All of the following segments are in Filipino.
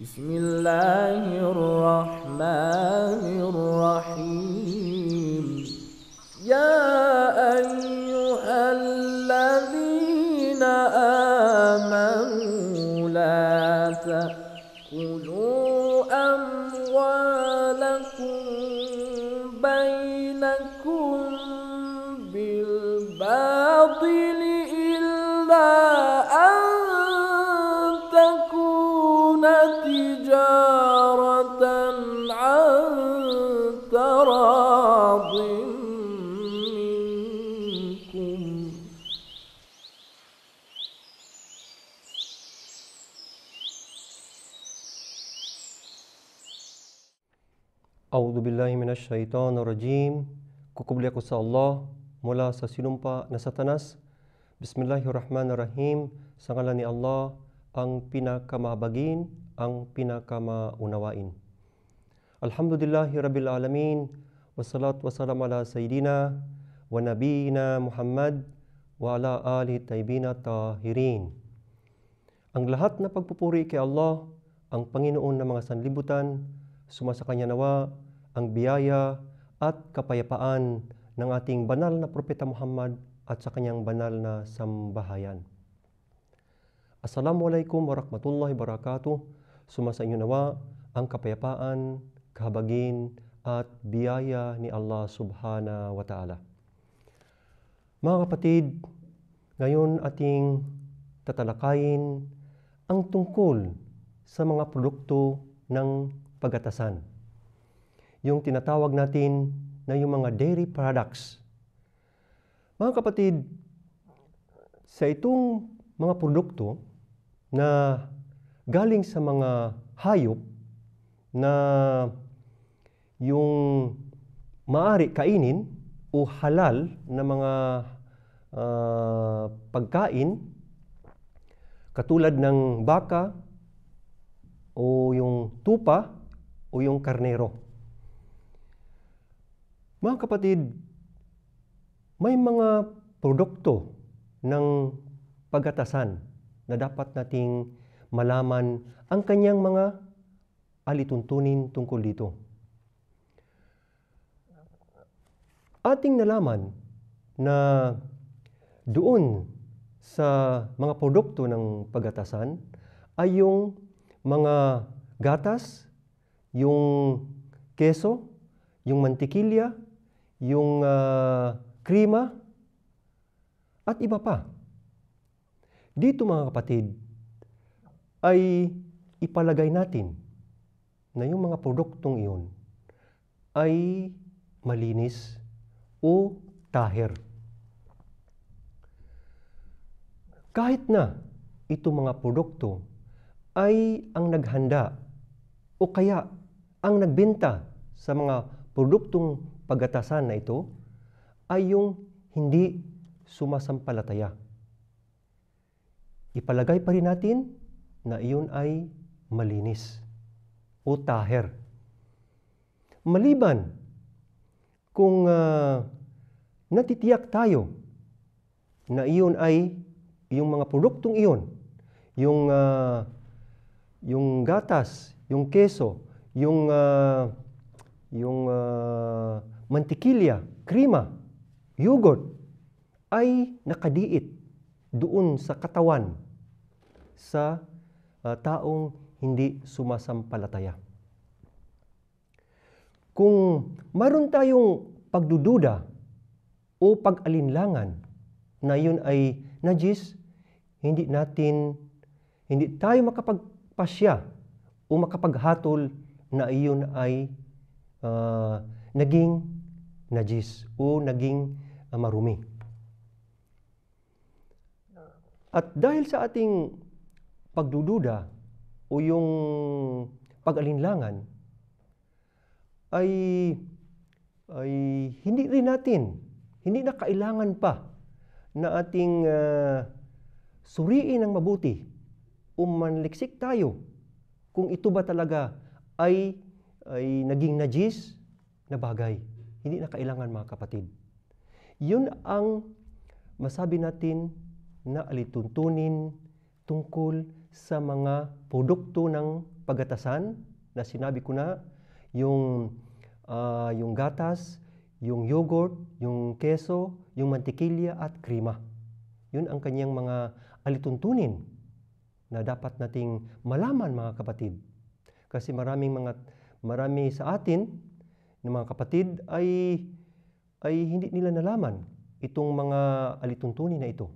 بسم الله الرحمن Minasyaitonirrajim. Kukubli ako sa Allah mula sa silumpa na satanas. Bismillahirrahmanirrahim. Sa ngala ni Allah, ang pinakamabagin, ang pinakamaunawain. Alhamdulillahi Rabbil Alamin. Wassalatu wassalamu ala Sayyidina wa Nabiyina Muhammad wa ala ali taibina tahirin. Ang lahat na pagpupuri kay Allah, ang Panginoon ng mga sanlibutan, kanya nawa ang biyaya at kapayapaan ng ating banal na Propeta Muhammad at sa kanyang banal na sambahayan. Assalamualaikum warahmatullahi wabarakatuh. Sumasa inyo nawa ang kapayapaan, kahabagin, at biyaya ni Allah subhanahu wa ta'ala. Mga kapatid, ngayon ating tatalakayin ang tungkol sa mga produkto ng pagatasan yung tinatawag natin na yung mga dairy products. Mga kapatid, sa itong mga produkto na galing sa mga hayop na yung maari kainin o halal na mga uh, pagkain katulad ng baka o yung tupa o yung karnero. Mga kapatid, may mga produkto ng pagatasan na dapat nating malaman ang kanyang mga alituntunin tungkol dito. Ating nalaman na doon sa mga produkto ng pagatasan ay yung mga gatas, yung keso, yung mantikilya, yung uh, ah, krima, at iba pa. Dito mga kapatid, ay ipalagay natin na yung mga produktong iyon ay malinis o tahir. Kahit na itong mga produkto ay ang naghanda o kaya ang nagbenta sa mga produktong pagatasan na ito ay yung hindi sumasampalataya. Ipalagay pa rin natin na iyon ay malinis o taher. Maliban kung uh, natitiyak tayo na iyon ay yung mga produktong iyon, yung uh, yung gatas, yung keso, yung uh, yung uh, mantikilya, krima, yogurt ay nakadiit doon sa katawan sa uh, taong hindi sumasampalataya. Kung mayroon tayong pagdududa o pag-alinlangan na yun ay najis, hindi natin, hindi tayo makapagpasya o makapaghatol na iyon ay uh, naging najis o naging uh, marumi. At dahil sa ating pagdududa o yung pag-alinlangan, ay, ay hindi rin natin, hindi na kailangan pa na ating uh, suriin ng mabuti o manliksik tayo kung ito ba talaga ay ay naging najis na bagay. Hindi na kailangan mga kapatid. Yun ang masabi natin na alituntunin tungkol sa mga produkto ng pagatasan na sinabi ko na yung uh, yung gatas, yung yogurt, yung keso, yung mantikilya at krima. Yun ang kanyang mga alituntunin na dapat nating malaman mga kapatid. Kasi maraming mga marami sa atin, ng mga kapatid, ay, ay hindi nila nalaman itong mga alituntunin na ito.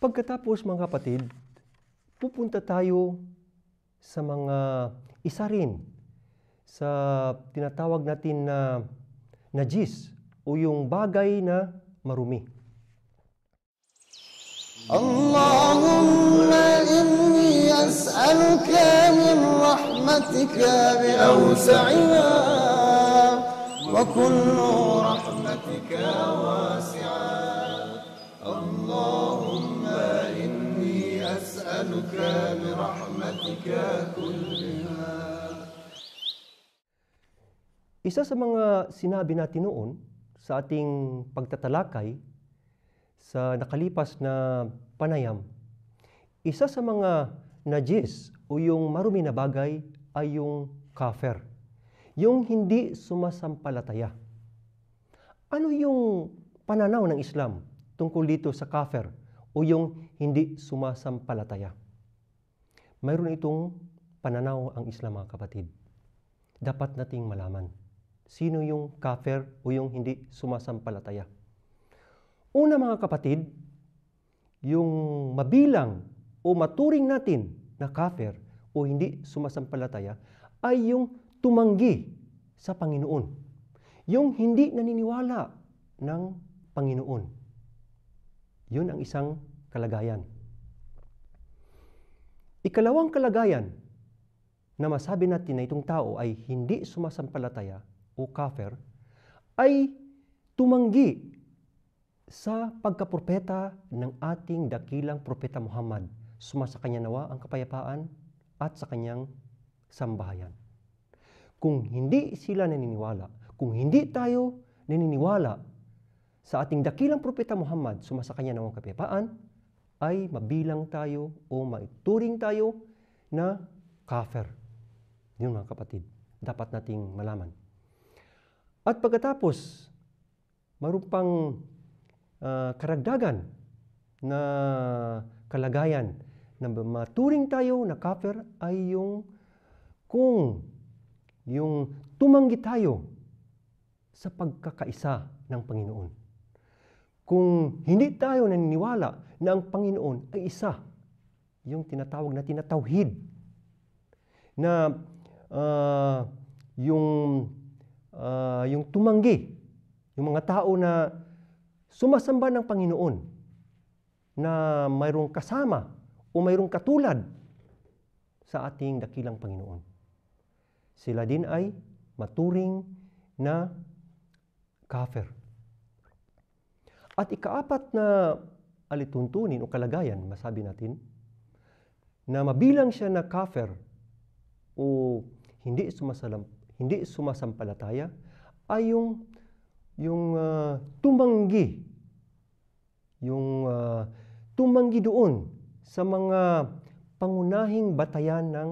Pagkatapos mga kapatid, pupunta tayo sa mga isa rin sa tinatawag natin na najis o yung bagay na marumi. Allahumma نسألك من رحمتك بأوسعها وكل رحمتك واسعة اللهم إني أسألك برحمتك كلها Isa sa mga sinabi natin noon sa ating pagtatalakay sa nakalipas na panayam, isa sa mga najis o yung marumi na bagay ay yung kafir, yung hindi sumasampalataya. Ano yung pananaw ng Islam tungkol dito sa kafir o yung hindi sumasampalataya? Mayroon itong pananaw ang Islam mga kapatid. Dapat nating malaman sino yung kafir o yung hindi sumasampalataya. Una mga kapatid, yung mabilang o maturing natin na kafir o hindi sumasampalataya ay yung tumanggi sa Panginoon. Yung hindi naniniwala ng Panginoon. Yun ang isang kalagayan. Ikalawang kalagayan na masabi natin na itong tao ay hindi sumasampalataya o kafir ay tumanggi sa pagkapropeta ng ating dakilang propeta Muhammad sumasa kanya nawa ang kapayapaan at sa kanyang sambahayan. Kung hindi sila naniniwala, kung hindi tayo naniniwala sa ating dakilang propeta Muhammad, sumasa kanya nawa ang kapayapaan, ay mabilang tayo o maituring tayo na kafir. Yun mga kapatid, dapat nating malaman. At pagkatapos, marupang uh, ah, karagdagan na kalagayan na maturing tayo na kafir ay yung kung yung tumanggi tayo sa pagkakaisa ng Panginoon. Kung hindi tayo naniniwala na ang Panginoon ay isa, yung tinatawag na tinatawhid, na uh, yung, uh, yung tumanggi, yung mga tao na sumasamba ng Panginoon, na mayroong kasama o mayroong katulad sa ating dakilang Panginoon. Sila din ay maturing na kafir. At ikaapat na alituntunin o kalagayan, masabi natin, na mabilang siya na kafir o hindi sumasalam hindi sumasampalataya ay yung yung uh, tumanggi yung uh, tumanggi doon sa mga pangunahing batayan ng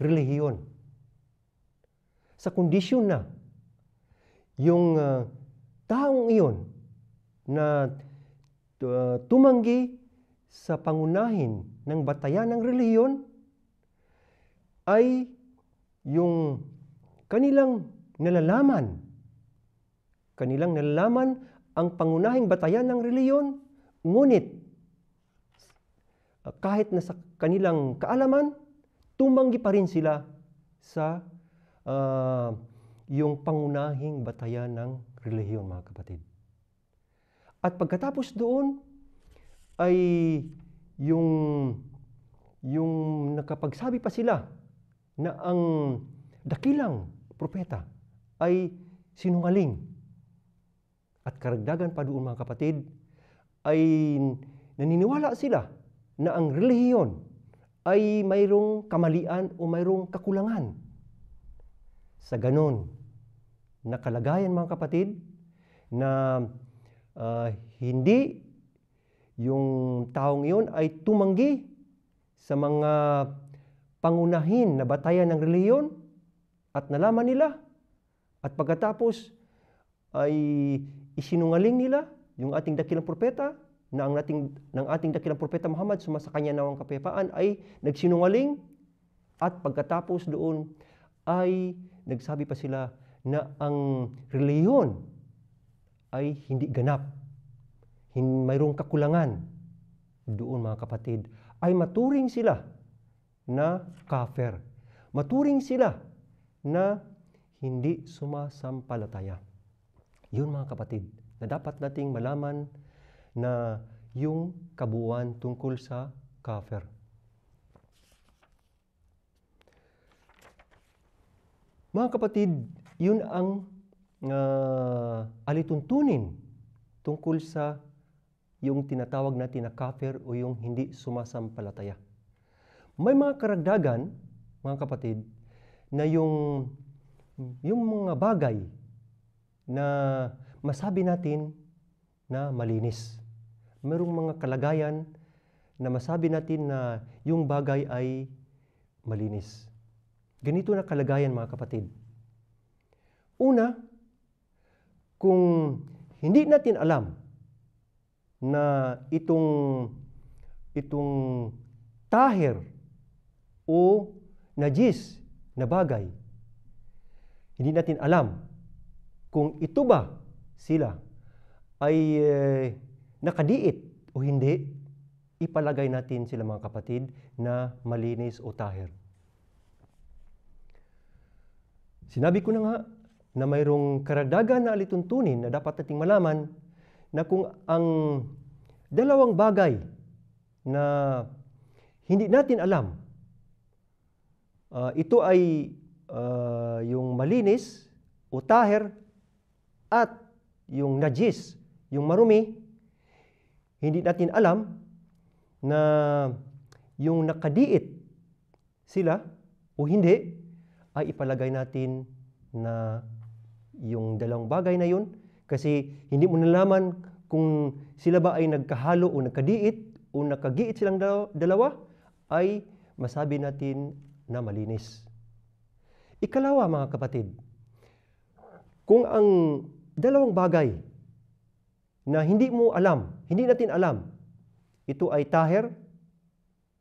relihiyon. Sa kondisyon na yung uh, taong iyon na uh, tumanggi sa pangunahin ng batayan ng relihiyon ay yung kanilang nalalaman kanilang nalalaman ang pangunahing batayan ng reliyon ngunit kahit na sa kanilang kaalaman, tumanggi pa rin sila sa uh, yung pangunahing batayan ng relihiyon, mga kapatid. At pagkatapos doon, ay yung, yung nakapagsabi pa sila na ang dakilang propeta ay sinungaling. At karagdagan pa doon mga kapatid, ay naniniwala sila na ang relihiyon ay mayroong kamalian o mayroong kakulangan. Sa ganon na kalagayan mga kapatid na uh, hindi yung taong iyon ay tumanggi sa mga pangunahin na batayan ng reliyon at nalaman nila at pagkatapos ay isinungaling nila yung ating dakilang propeta na ang nating, ng ating dakilang propeta Muhammad sumasakanya nawang kapayapaan ay nagsinungaling at pagkatapos doon ay nagsabi pa sila na ang reliyon ay hindi ganap. Mayroong kakulangan. Doon mga kapatid, ay maturing sila na kafir. Maturing sila na hindi sumasampalataya. Yun mga kapatid, na dapat nating malaman na yung kabuuan tungkol sa kafir. Mga kapatid, yun ang uh, alituntunin tungkol sa yung tinatawag natin na kafir o yung hindi sumasampalataya. May mga karagdagan, mga kapatid, na yung, yung mga bagay na masabi natin na malinis merong mga kalagayan na masabi natin na yung bagay ay malinis. Ganito na kalagayan mga kapatid. Una, kung hindi natin alam na itong itong tahir o najis na bagay, hindi natin alam kung ito ba sila ay eh, nakadiit o hindi, ipalagay natin sila mga kapatid na malinis o tahir. Sinabi ko na nga na mayroong karagdagan na alituntunin na dapat nating malaman na kung ang dalawang bagay na hindi natin alam, uh, ito ay uh, yung malinis o tahir at yung najis, yung marumi, hindi natin alam na yung nakadiit sila o hindi ay ipalagay natin na yung dalawang bagay na yun kasi hindi mo nalaman kung sila ba ay nagkahalo o nagkadiit o nakagiit silang dalawa ay masabi natin na malinis. Ikalawa mga kapatid, kung ang dalawang bagay na hindi mo alam hindi natin alam. Ito ay taher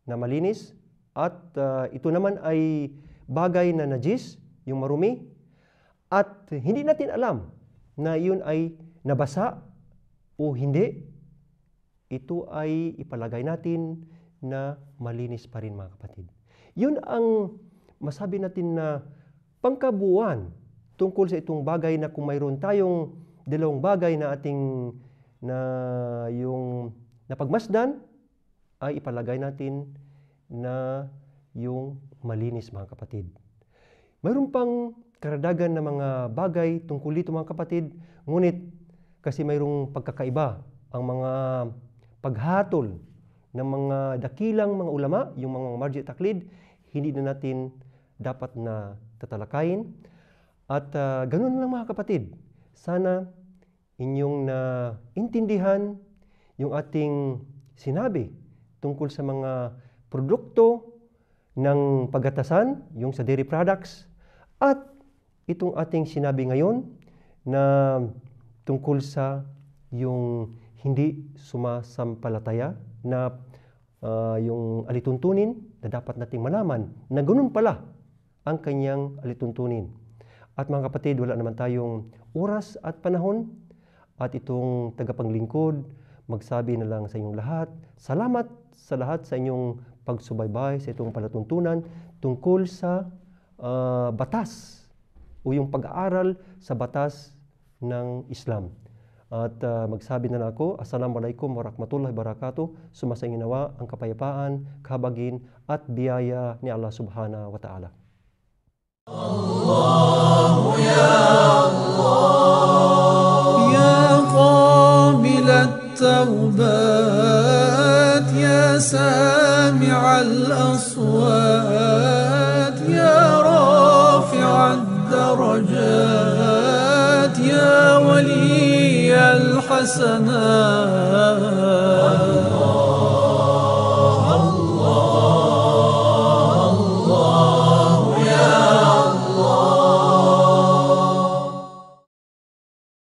na malinis at uh, ito naman ay bagay na najis, yung marumi. At hindi natin alam na yun ay nabasa o hindi. Ito ay ipalagay natin na malinis pa rin mga kapatid. Yun ang masabi natin na pangkabuan tungkol sa itong bagay na kung mayroon tayong dalawang bagay na ating na yung napagmasdan ay ipalagay natin na yung malinis mga kapatid. Mayroon pang karadagan na mga bagay tungkol dito mga kapatid, ngunit kasi mayroong pagkakaiba ang mga paghatol ng mga dakilang mga ulama, yung mga marji taklid, hindi na natin dapat na tatalakayin. At uh, ganun lang mga kapatid. Sana inyong na intindihan yung ating sinabi tungkol sa mga produkto ng pagatasan, yung sa dairy products, at itong ating sinabi ngayon na tungkol sa yung hindi sumasampalataya na uh, yung alituntunin na dapat nating malaman na ganun pala ang kanyang alituntunin. At mga kapatid, wala naman tayong oras at panahon at itong tagapanglingkod, magsabi na lang sa inyong lahat, salamat sa lahat sa inyong pagsubaybay sa itong palatuntunan tungkol sa uh, batas o yung pag-aaral sa batas ng Islam. At uh, magsabi na, na ako, Assalamualaikum warahmatullahi wabarakatuh. Sumasayang inawa ang kapayapaan, kabagin at biyaya ni Allah subhanahu wa ta'ala. Allahu ya Allah. 蓝色呢？